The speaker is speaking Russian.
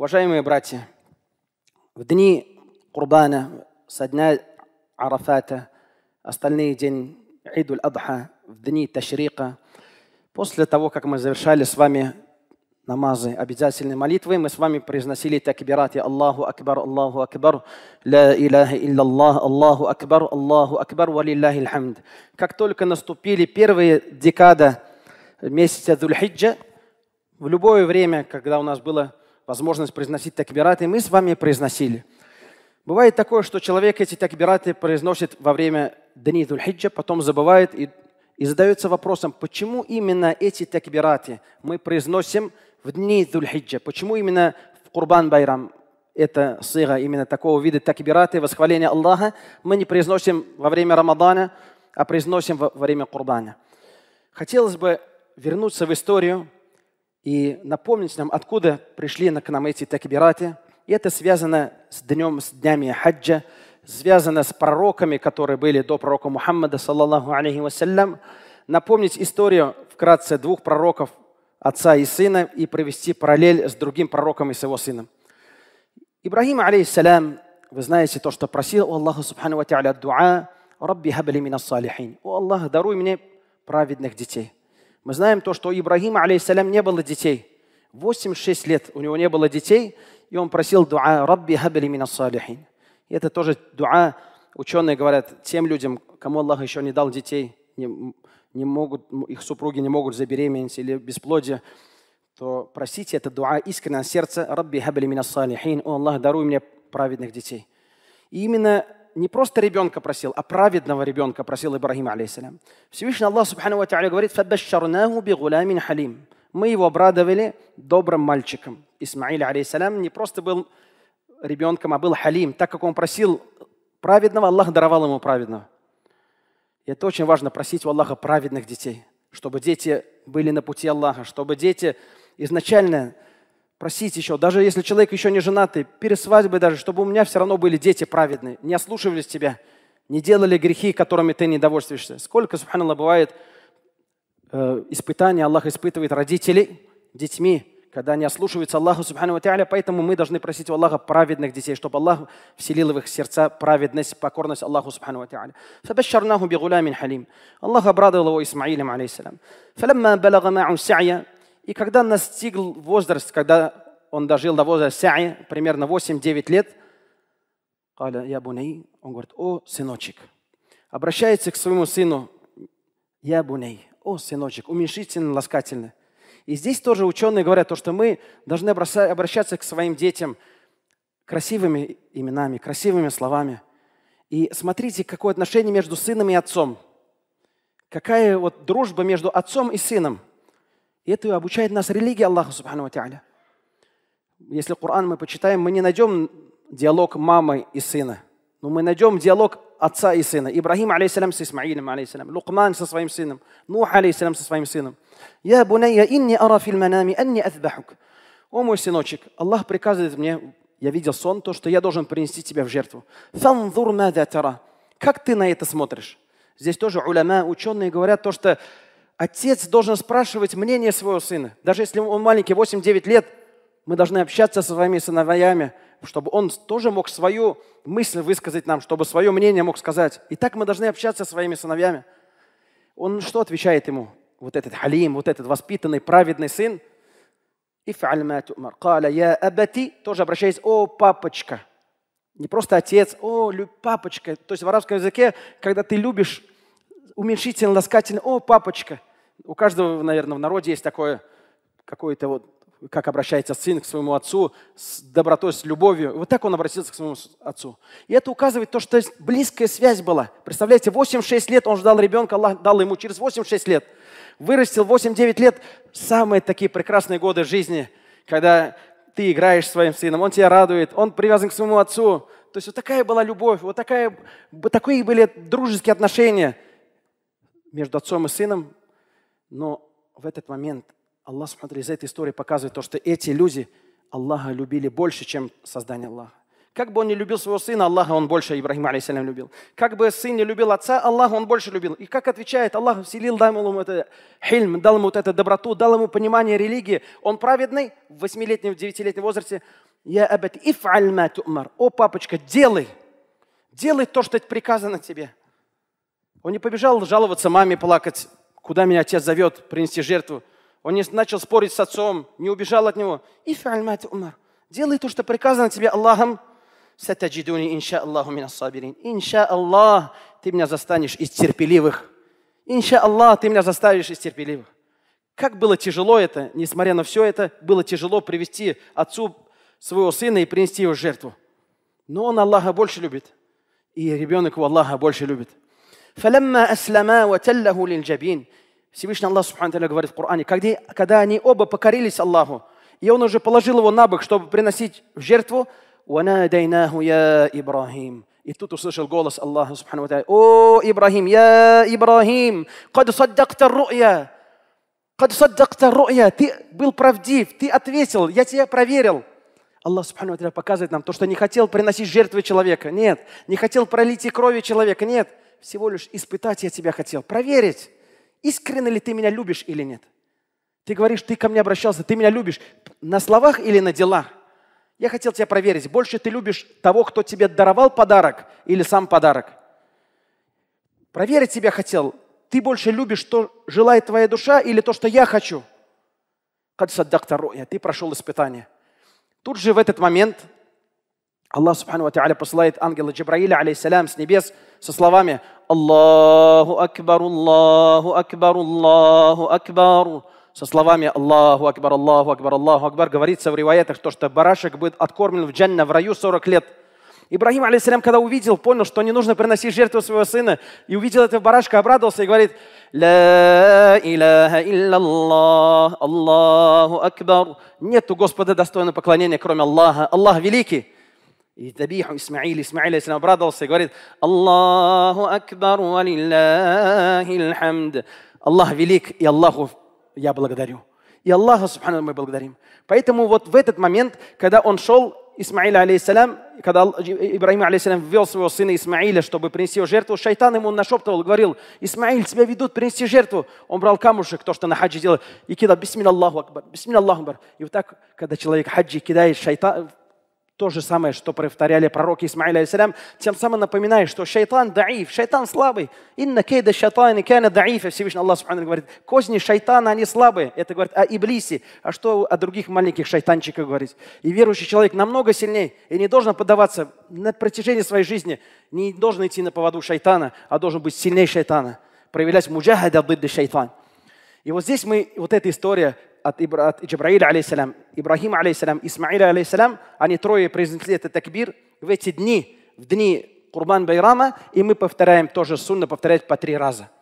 Уважаемые братья, в дни Курбана, со дня Арафата, остальные день Идуль Адха, в дни Ташрика, после того, как мы завершали с вами намазы, обязательные молитвы, мы с вами произносили такбират Аллаху Акбар, Аллаху Акбар, Ла Иляха Аллах Аллаху Акбар, Аллаху Акбар, Валиллахи Хамд. Как только наступили первые декады месяца Дульхиджа, в любое время, когда у нас было возможность произносить такбираты, мы с вами произносили. Бывает такое, что человек эти такбираты произносит во время Дани Дульхиджа, потом забывает и, и задается вопросом, почему именно эти такбираты мы произносим в Дни Дульхиджа, почему именно в Курбан Байрам, это сыга именно такого вида такбираты, восхваления Аллаха, мы не произносим во время Рамадана, а произносим во время Курбана. Хотелось бы вернуться в историю и напомнить нам, откуда пришли к нам эти такбираты. И это связано с днем, с днями хаджа, связано с пророками, которые были до пророка Мухаммада, саллаллаху алейхи вассалям. Напомнить историю вкратце двух пророков, отца и сына, и провести параллель с другим пророком и с его сыном. Ибрагим, алейхиссалям, вы знаете то, что просил у Аллаха, субхану ва дуа, «Рабби хабли мина салихин». «О Аллах, даруй мне праведных детей». Мы знаем то, что у Ибрагима, алейсалям, не было детей. 86 лет у него не было детей, и он просил дуа «Рабби хабли мина салихин». И это тоже дуа, ученые говорят, тем людям, кому Аллах еще не дал детей, не, не могут, их супруги не могут забеременеть или бесплодие, то просите это дуа искренне от сердца «Рабби хабли мина салихин». «О Аллах, даруй мне праведных детей». И именно не просто ребенка просил, а праведного ребенка просил Ибрагим, алейсалям. Всевышний Аллах, субхану ва говорит, «Фабашшарнаху бигулямин халим». Мы его обрадовали добрым мальчиком. Исмаил алейхиссалям не просто был ребенком, а был халим. Так как он просил праведного, Аллах даровал ему праведного. И это очень важно, просить у Аллаха праведных детей, чтобы дети были на пути Аллаха, чтобы дети изначально Просить еще, даже если человек еще не женатый, перед свадьбой даже, чтобы у меня все равно были дети праведные, не ослушивались тебя, не делали грехи, которыми ты недовольствуешься. Сколько, субханаллах, бывает э, испытаний, Аллах испытывает родителей детьми, когда они ослушиваются Аллаху, субхану ва поэтому мы должны просить у Аллаха праведных детей, чтобы Аллах вселил в их сердца праведность, покорность Аллаху, субхану ва та'аля. فَبَشَّرْنَاهُ بِغُلَامٍ حَلِيمٍ Аллах обрадовал его Исмаилем, алейсалям. فَلَمَّا بَلَغَ مَعُ السَّعْيَ и когда настигл возраст, когда он дожил до возраста сяи, примерно 8-9 лет, я буней, он говорит, о, сыночек. Обращается к своему сыну, я буней, о, сыночек, уменьшительно, ласкательно. И здесь тоже ученые говорят, то, что мы должны обращаться к своим детям красивыми именами, красивыми словами. И смотрите, какое отношение между сыном и отцом. Какая вот дружба между отцом и сыном – это обучает нас религия Аллаха Субхану Тааля. Если Коран мы почитаем, мы не найдем диалог мамы и сына. Но мы найдем диалог отца и сына. Ибрахим, алейсалям, с Исмаилем, алейсалям. Лукман со своим сыном. Нух, алейсалям, со своим сыном. Я, буная, инни ара фил манами, анни атбахук. О мой сыночек, Аллах приказывает мне, я видел сон, то, что я должен принести тебя в жертву. Фанзур мада тара. Как ты на это смотришь? Здесь тоже уляма, ученые говорят то, что Отец должен спрашивать мнение своего сына. Даже если он маленький, 8-9 лет, мы должны общаться со своими сыновьями, чтобы он тоже мог свою мысль высказать нам, чтобы свое мнение мог сказать. И так мы должны общаться со своими сыновьями. Он что отвечает ему? Вот этот халим, вот этот воспитанный, праведный сын. Каля, я абати, тоже обращаясь, о, папочка. Не просто отец, о, папочка. То есть в арабском языке, когда ты любишь уменьшительно, ласкательно, о, папочка – у каждого, наверное, в народе есть такое какое-то вот, как обращается сын к своему отцу с добротой, с любовью. Вот так он обратился к своему отцу. И это указывает то, что близкая связь была. Представляете, 8-6 лет он ждал ребенка, Аллах дал ему через 8-6 лет. Вырастил 8-9 лет, самые такие прекрасные годы жизни, когда ты играешь с своим сыном, он тебя радует, он привязан к своему отцу. То есть вот такая была любовь, вот такая, такие были дружеские отношения между отцом и сыном, но в этот момент Аллах смотри, из этой истории показывает то, что эти люди Аллаха любили больше, чем создание Аллаха. Как бы он не любил своего сына, Аллаха он больше Ибрахима, алейсалям, любил. Как бы сын не любил отца, Аллаха он больше любил. И как отвечает, Аллах вселил, дал ему это хильм, дал ему вот эту доброту, дал ему понимание религии. Он праведный в восьмилетнем, в девятилетнем возрасте. Я абат иф'аль ма ту'мар. О, папочка, делай. Делай то, что приказано тебе. Он не побежал жаловаться маме, плакать куда меня отец зовет принести жертву. Он не начал спорить с отцом, не убежал от него. И умар. Делай то, что приказано тебе Аллахом. Сатаджидуни, инша Аллаху мина сабирин. Инша Аллах, ты меня застанешь из терпеливых. Инша Аллах, ты меня заставишь из терпеливых. Как было тяжело это, несмотря на все это, было тяжело привести отцу своего сына и принести его жертву. Но он Аллаха больше любит. И ребенок у Аллаха больше любит. «Фалямма аслама ва таллаху лильджабин». Всевышний Аллах Субхану говорит в Коране, когда, когда они оба покорились Аллаху, и он уже положил его на бок, чтобы приносить в жертву, «Ванадайнаху я Ибрахим». И тут услышал голос Аллаха Субхану «О, Ибрахим, я Ибрахим, кад саддакта ру'я». Кад саддакта ру'я. Ты был правдив, ты ответил, я тебя проверил. Аллах Субхану показывает нам то, что не хотел приносить жертвы человека. Нет. Не хотел пролить и крови человека. Нет всего лишь испытать я тебя хотел, проверить, искренне ли ты меня любишь или нет. Ты говоришь, ты ко мне обращался, ты меня любишь на словах или на дела. Я хотел тебя проверить, больше ты любишь того, кто тебе даровал подарок или сам подарок. Проверить тебя хотел, ты больше любишь, что желает твоя душа или то, что я хочу. Ты прошел испытание. Тут же в этот момент Аллах Субхану Ва посылает ангела Джабраиля, алейсалям, с небес со словами «Аллаху Акбар, Аллаху Акбар, Аллаху Акбар». Со словами «Аллаху Акбар, Аллаху Акбар, Аллаху Акбар» говорится в риваятах то, что барашек будет откормлен в джанна, в раю 40 лет. Ибрахим алейсалям, когда увидел, понял, что не нужно приносить жертву своего сына, и увидел этого барашка, обрадовался и говорит «Ля иляха илляллах, Аллаху Акбар». Нету Господа достойного поклонения, кроме Аллаха. Аллах великий. И zabihu Исмаил, Исмаил, je se obradao se i govori Allahu Аллах велик и Аллаху я благодарю. И Аллаха, субхану, мы благодарим. Поэтому вот в этот момент, когда он шел, Исмаил, алейсалям, когда Ибрахим алейсалям, ввел своего сына Исмаила, чтобы принести его жертву, шайтан ему нашептывал, говорил, Исмаил, тебя ведут, принести жертву. Он брал камушек, то, что на хаджи делал, и кидал, бисмин Аллаху Акбар, бисмин Аллаху Акбар. И вот так, когда человек хаджи кидает, шайтан, то же самое, что повторяли пророки Исмаил, алейсалям, тем самым напоминая, что шайтан даиф, шайтан слабый. Инна кейда шайтан и кейна даиф. Всевышний Аллах Субхану говорит, козни шайтана, они слабые. Это говорит о Иблисе. А что о других маленьких шайтанчиках говорить? И верующий человек намного сильнее и не должен поддаваться на протяжении своей жизни, не должен идти на поводу шайтана, а должен быть сильнее шайтана, проявлять муджахада дыдды шайтан. И вот здесь мы, вот эта история, от, Ибра, от Джабраиля, алейсалям, Ибрахима, алейсалям, Исмаиля, алейсалям, они трое произнесли этот такбир в эти дни, в дни Курбан Байрама, и мы повторяем тоже сунна повторять по три раза –